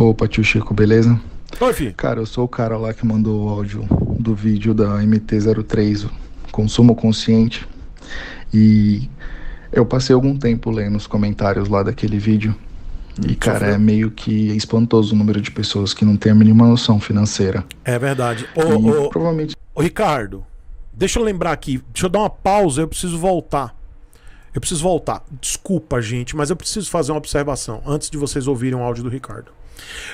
Opa, tio Chico, beleza? Oi, filho. Cara, eu sou o cara lá que mandou o áudio do vídeo da MT-03, Consumo Consciente. E eu passei algum tempo lendo os comentários lá daquele vídeo. E, cara, é meio que é espantoso o número de pessoas que não tem a mínima noção financeira. É verdade. Ô, ô, provavelmente... ô, Ricardo, deixa eu lembrar aqui. Deixa eu dar uma pausa, eu preciso voltar. Eu preciso voltar. Desculpa, gente, mas eu preciso fazer uma observação antes de vocês ouvirem o áudio do Ricardo.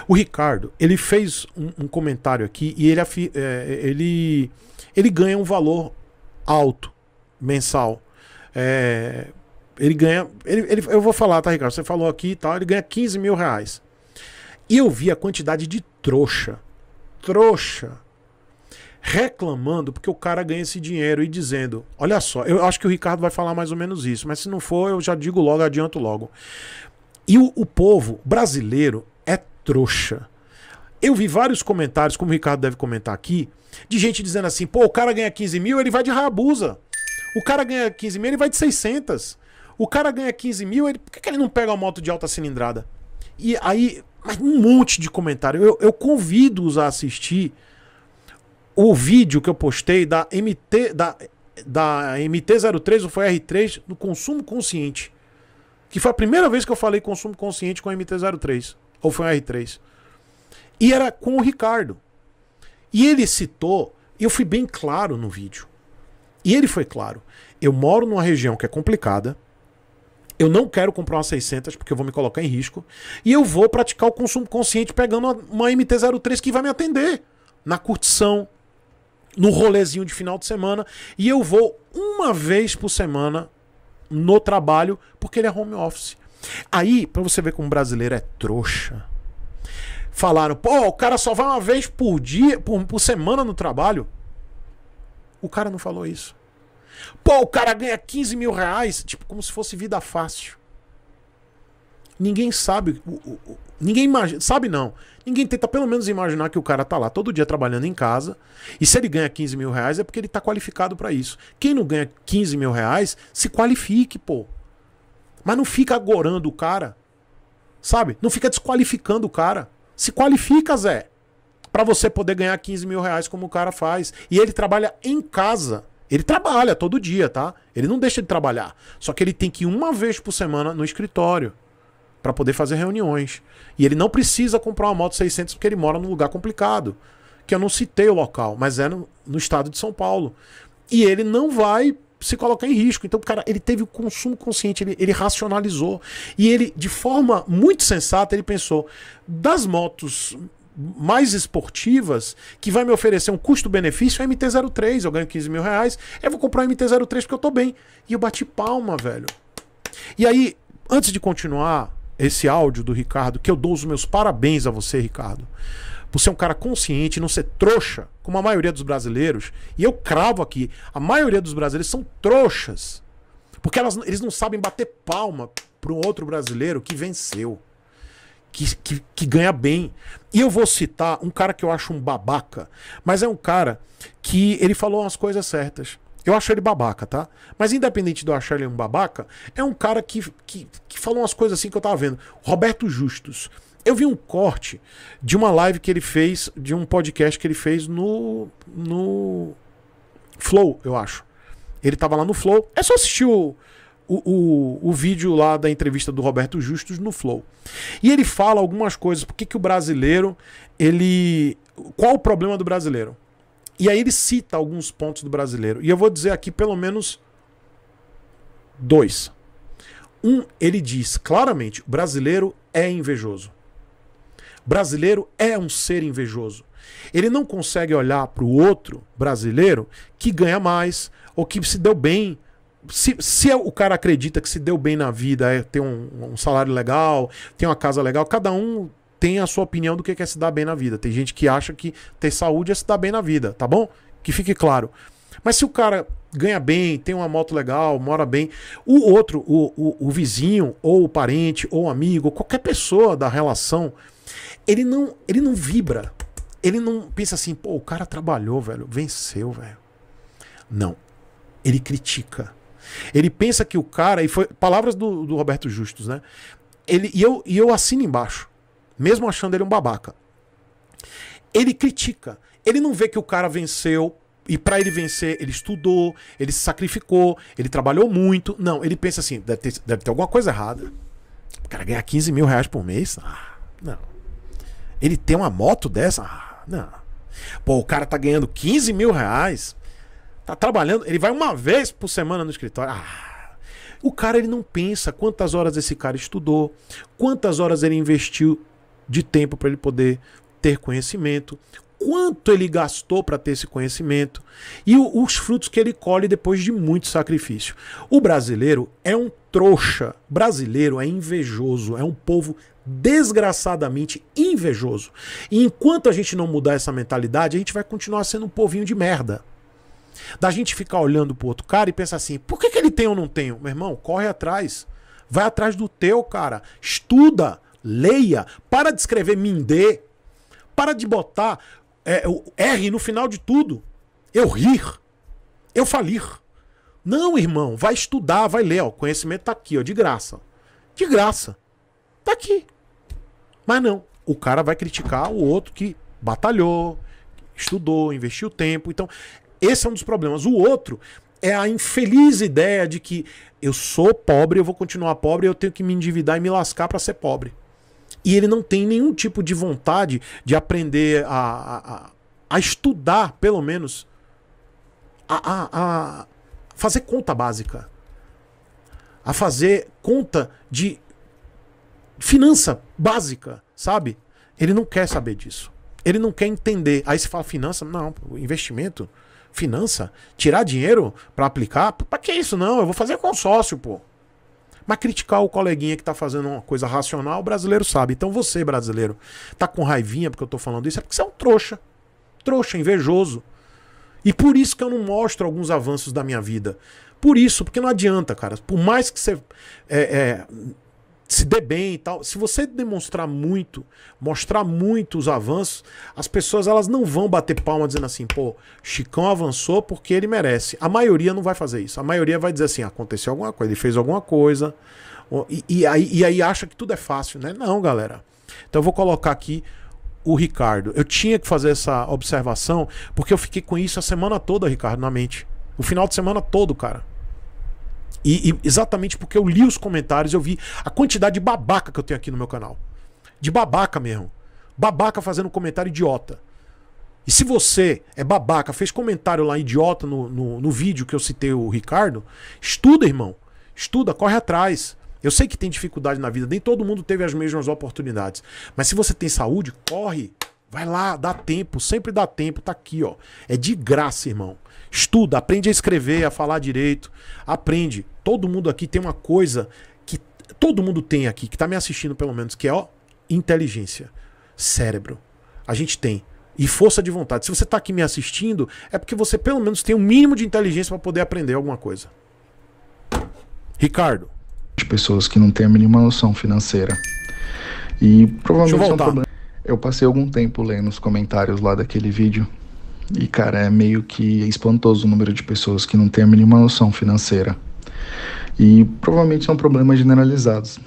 O Ricardo, ele fez um, um comentário aqui e ele, é, ele, ele ganha um valor alto mensal. É, ele ganha. Ele, ele, eu vou falar, tá, Ricardo? Você falou aqui e tal, ele ganha 15 mil reais. E eu vi a quantidade de trouxa. Trouxa reclamando porque o cara ganha esse dinheiro e dizendo: Olha só, eu acho que o Ricardo vai falar mais ou menos isso, mas se não for, eu já digo logo, adianto logo. E o, o povo brasileiro, trouxa. Eu vi vários comentários, como o Ricardo deve comentar aqui, de gente dizendo assim: pô, o cara ganha 15 mil, ele vai de rabusa. O cara ganha 15 mil, ele vai de 600. O cara ganha 15 mil, ele... por que, que ele não pega uma moto de alta cilindrada? E aí, mas um monte de comentário. Eu, eu convido-os a assistir o vídeo que eu postei da MT da, da MT03 ou foi R3 do consumo consciente. Que foi a primeira vez que eu falei consumo consciente com a MT03. Ou foi um R3. E era com o Ricardo. E ele citou, eu fui bem claro no vídeo. E ele foi claro. Eu moro numa região que é complicada. Eu não quero comprar uma 600 porque eu vou me colocar em risco. E eu vou praticar o consumo consciente pegando uma, uma MT-03 que vai me atender na curtição, no rolezinho de final de semana. E eu vou uma vez por semana no trabalho porque ele é home office. Aí, para você ver como o brasileiro é trouxa, falaram: pô, o cara só vai uma vez por dia, por, por semana no trabalho. O cara não falou isso. Pô, o cara ganha 15 mil reais, tipo, como se fosse vida fácil. Ninguém sabe, ninguém imagina, sabe não. Ninguém tenta pelo menos imaginar que o cara tá lá todo dia trabalhando em casa e se ele ganha 15 mil reais é porque ele tá qualificado para isso. Quem não ganha 15 mil reais, se qualifique, pô. Mas não fica agorando o cara. Sabe? Não fica desqualificando o cara. Se qualifica, Zé. Para você poder ganhar 15 mil reais como o cara faz. E ele trabalha em casa. Ele trabalha todo dia, tá? Ele não deixa de trabalhar. Só que ele tem que ir uma vez por semana no escritório para poder fazer reuniões. E ele não precisa comprar uma moto 600 porque ele mora num lugar complicado. Que eu não citei o local, mas é no, no estado de São Paulo. E ele não vai se colocar em risco. Então, cara, ele teve o consumo consciente, ele, ele racionalizou. E ele, de forma muito sensata, ele pensou: das motos mais esportivas que vai me oferecer um custo-benefício é MT-03. Eu ganho 15 mil reais. Eu vou comprar um MT-03 porque eu tô bem. E eu bati palma, velho. E aí, antes de continuar esse áudio do Ricardo, que eu dou os meus parabéns a você, Ricardo por ser um cara consciente, não ser trouxa, como a maioria dos brasileiros, e eu cravo aqui, a maioria dos brasileiros são trouxas. Porque elas, eles não sabem bater palma para um outro brasileiro que venceu, que, que, que ganha bem. E eu vou citar um cara que eu acho um babaca, mas é um cara que ele falou umas coisas certas. Eu acho ele babaca, tá? Mas independente de eu achar ele um babaca, é um cara que, que, que falou umas coisas assim que eu tava vendo. Roberto Justus. Eu vi um corte de uma live que ele fez, de um podcast que ele fez no, no Flow, eu acho. Ele tava lá no Flow. É só assistir o, o, o, o, vídeo lá da entrevista do Roberto Justus no Flow. E ele fala algumas coisas. Por que, que o brasileiro, ele. Qual o problema do brasileiro? E aí ele cita alguns pontos do brasileiro. E eu vou dizer aqui pelo menos dois. Um, ele diz claramente: o brasileiro é invejoso. Brasileiro é um ser invejoso. Ele não consegue olhar para o outro brasileiro que ganha mais ou que se deu bem. Se, se é o cara acredita que se deu bem na vida, é ter um, um salário legal, tem uma casa legal, cada um tem a sua opinião do que é se dar bem na vida. Tem gente que acha que ter saúde é se dar bem na vida, tá bom? Que fique claro. Mas se o cara ganha bem, tem uma moto legal, mora bem, o outro, o, o, o vizinho, ou o parente, ou o amigo, qualquer pessoa da relação ele não, ele não vibra. Ele não pensa assim, pô, o cara trabalhou, velho, venceu, velho. Não. Ele critica. Ele pensa que o cara, e foi palavras do, do Roberto Justus, né? Ele, e, eu, e eu assino embaixo, mesmo achando ele um babaca. Ele critica. Ele não vê que o cara venceu, e para ele vencer, ele estudou, ele se sacrificou, ele trabalhou muito. Não, ele pensa assim: deve ter, deve ter alguma coisa errada. O cara ganhar 15 mil reais por mês? Ah, não. Ele tem uma moto dessa? Ah, não. Pô, o cara tá ganhando 15 mil reais. Tá trabalhando. Ele vai uma vez por semana no escritório. Ah. O cara ele não pensa quantas horas esse cara estudou, quantas horas ele investiu de tempo para ele poder ter conhecimento, quanto ele gastou para ter esse conhecimento e os frutos que ele colhe depois de muito sacrifício. O brasileiro é um trouxa, brasileiro é invejoso, é um povo desgraçadamente invejoso. E enquanto a gente não mudar essa mentalidade, a gente vai continuar sendo um povinho de merda. Da gente ficar olhando pro outro cara e pensar assim: por que, que ele tem ou não tem? Meu irmão, corre atrás. Vai atrás do teu, cara. Estuda, leia. Para de escrever mindê. Para de botar é, o R no final de tudo. Eu rir. Eu falir. Não, irmão, vai estudar, vai ler. o conhecimento tá aqui, ó, de graça. De graça. Tá aqui. Mas não, o cara vai criticar o outro que batalhou, estudou, investiu tempo. Então, esse é um dos problemas. O outro é a infeliz ideia de que eu sou pobre, eu vou continuar pobre, eu tenho que me endividar e me lascar para ser pobre e ele não tem nenhum tipo de vontade de aprender a, a, a estudar, pelo menos, a, a, a fazer conta básica, a fazer conta de finança básica, sabe? Ele não quer saber disso. Ele não quer entender. Aí você fala finança, não, investimento, finança, tirar dinheiro para aplicar, para que isso não? Eu vou fazer consórcio, pô. Mas criticar o coleguinha que está fazendo uma coisa racional, o brasileiro sabe. Então você, brasileiro, tá com raivinha porque eu estou falando isso, é porque você é um trouxa. Trouxa, invejoso. E por isso que eu não mostro alguns avanços da minha vida. Por isso, porque não adianta, cara. Por mais que você é, é, se dê bem e tal. Se você demonstrar muito, mostrar muito os avanços, as pessoas elas não vão bater palma dizendo assim, pô, Chicão avançou porque ele merece. A maioria não vai fazer isso. A maioria vai dizer assim, aconteceu alguma coisa, ele fez alguma coisa. E, e, aí, e aí acha que tudo é fácil, né? Não, galera. Então eu vou colocar aqui o Ricardo. Eu tinha que fazer essa observação porque eu fiquei com isso a semana toda, Ricardo, na mente. O final de semana todo, cara. E, e, exatamente porque eu li os comentários, eu vi a quantidade de babaca que eu tenho aqui no meu canal. De babaca mesmo. Babaca fazendo comentário idiota. E se você é babaca, fez comentário lá idiota no, no, no vídeo que eu citei o Ricardo, estuda, irmão. Estuda, corre atrás. Eu sei que tem dificuldade na vida, nem todo mundo teve as mesmas oportunidades. Mas se você tem saúde, corre. Vai lá, dá tempo, sempre dá tempo, tá aqui, ó. É de graça, irmão. Estuda, aprende a escrever, a falar direito. Aprende. Todo mundo aqui tem uma coisa que todo mundo tem aqui, que está me assistindo pelo menos, que é ó, inteligência, cérebro. A gente tem. E força de vontade. Se você está aqui me assistindo, é porque você pelo menos tem um mínimo de inteligência para poder aprender alguma coisa. Ricardo. De pessoas que não têm a mínima noção financeira. E provavelmente Deixa eu voltar. é um problema. Eu passei algum tempo lendo os comentários lá daquele vídeo e, cara, é meio que espantoso o número de pessoas que não tem a mínima noção financeira. E provavelmente são problemas generalizados.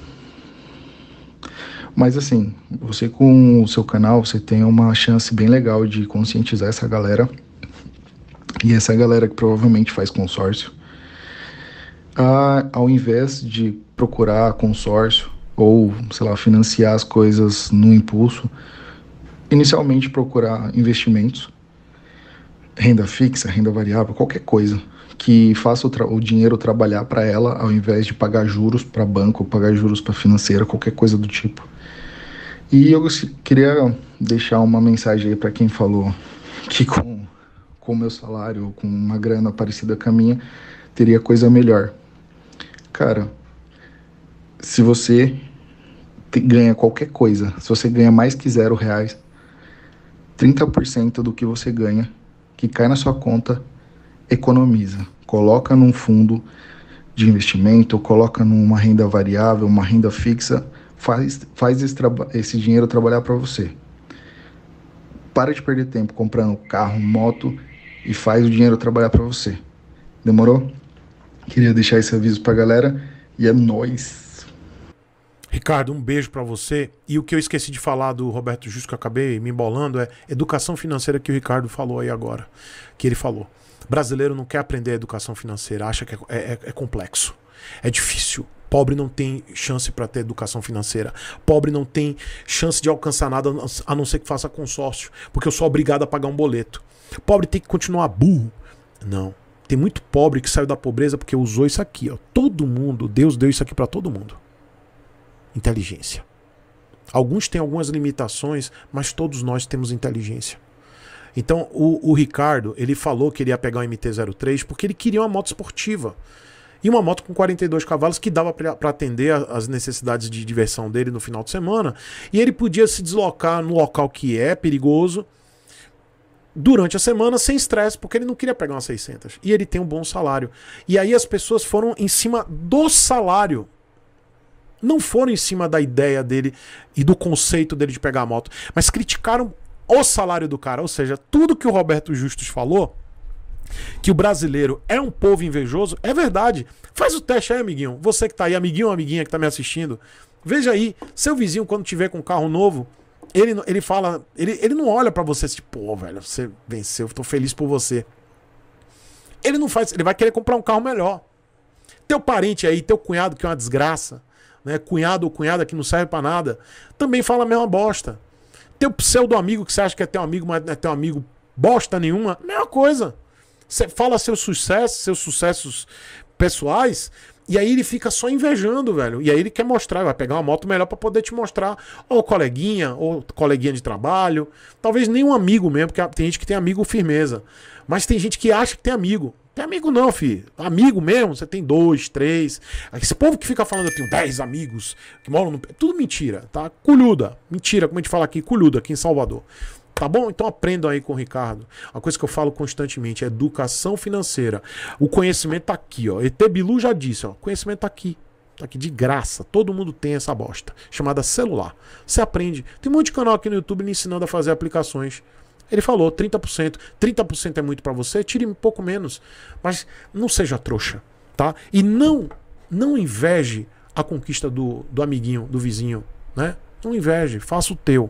Mas assim, você com o seu canal, você tem uma chance bem legal de conscientizar essa galera. E essa galera que provavelmente faz consórcio. A, ao invés de procurar consórcio ou, sei lá, financiar as coisas no impulso, inicialmente procurar investimentos renda fixa, renda variável, qualquer coisa que faça o, o dinheiro trabalhar para ela ao invés de pagar juros para banco, pagar juros para financeira, qualquer coisa do tipo. E eu queria deixar uma mensagem aí para quem falou que com com meu salário, com uma grana parecida com a minha, teria coisa melhor. Cara, se você ganha qualquer coisa, se você ganha mais que zero reais, 30% do que você ganha que cai na sua conta economiza, coloca num fundo de investimento, coloca numa renda variável, uma renda fixa, faz, faz esse, esse dinheiro trabalhar para você. Para de perder tempo comprando carro, moto e faz o dinheiro trabalhar para você. Demorou? Queria deixar esse aviso para galera e é nóis! Ricardo, um beijo para você. E o que eu esqueci de falar do Roberto Justo, que eu acabei me embolando, é educação financeira que o Ricardo falou aí agora. Que ele falou. Brasileiro não quer aprender educação financeira, acha que é, é, é, é complexo, é difícil. Pobre não tem chance para ter educação financeira. Pobre não tem chance de alcançar nada a não ser que faça consórcio, porque eu sou obrigado a pagar um boleto. Pobre tem que continuar burro. Não. Tem muito pobre que saiu da pobreza porque usou isso aqui. Ó. Todo mundo, Deus deu isso aqui para todo mundo inteligência. Alguns têm algumas limitações, mas todos nós temos inteligência. Então, o, o Ricardo, ele falou que ele ia pegar o MT-03 porque ele queria uma moto esportiva. E uma moto com 42 cavalos que dava para atender as necessidades de diversão dele no final de semana. E ele podia se deslocar no local que é perigoso durante a semana sem estresse, porque ele não queria pegar uma 600. E ele tem um bom salário. E aí as pessoas foram em cima do salário não foram em cima da ideia dele e do conceito dele de pegar a moto, mas criticaram o salário do cara. Ou seja, tudo que o Roberto Justus falou, que o brasileiro é um povo invejoso, é verdade. Faz o teste aí, amiguinho. Você que tá aí, amiguinho ou amiguinha que tá me assistindo, veja aí, seu vizinho, quando tiver com um carro novo, ele, ele fala, ele, ele não olha para você tipo, pô, velho, você venceu, tô feliz por você. Ele não faz, ele vai querer comprar um carro melhor. Teu parente aí, teu cunhado que é uma desgraça, né, cunhado ou cunhada que não serve para nada, também fala a mesma bosta. Teu pseudo amigo que você acha que é teu amigo, mas não é teu amigo bosta nenhuma, mesma coisa. Você fala seus sucessos, seus sucessos pessoais, e aí ele fica só invejando, velho. E aí ele quer mostrar, vai pegar uma moto melhor para poder te mostrar, ou coleguinha, ou coleguinha de trabalho, talvez nem um amigo mesmo, porque tem gente que tem amigo firmeza. Mas tem gente que acha que tem amigo. Tem amigo não, filho. Amigo mesmo, você tem dois, três. Esse povo que fica falando, eu tenho dez amigos que moram no... Tudo mentira, tá? Culhuda. Mentira, como a gente fala aqui, culhuda, aqui em Salvador. Tá bom? Então aprendam aí com o Ricardo. uma coisa que eu falo constantemente é educação financeira. O conhecimento tá aqui, ó. etebilu já disse, ó. conhecimento tá aqui. Tá aqui de graça. Todo mundo tem essa bosta. Chamada celular. Você aprende. Tem um monte de canal aqui no YouTube me ensinando a fazer aplicações. Ele falou 30%. 30% é muito para você, tire um pouco menos. Mas não seja trouxa, tá? E não, não inveje a conquista do, do amiguinho, do vizinho, né? Não inveje, faça o teu.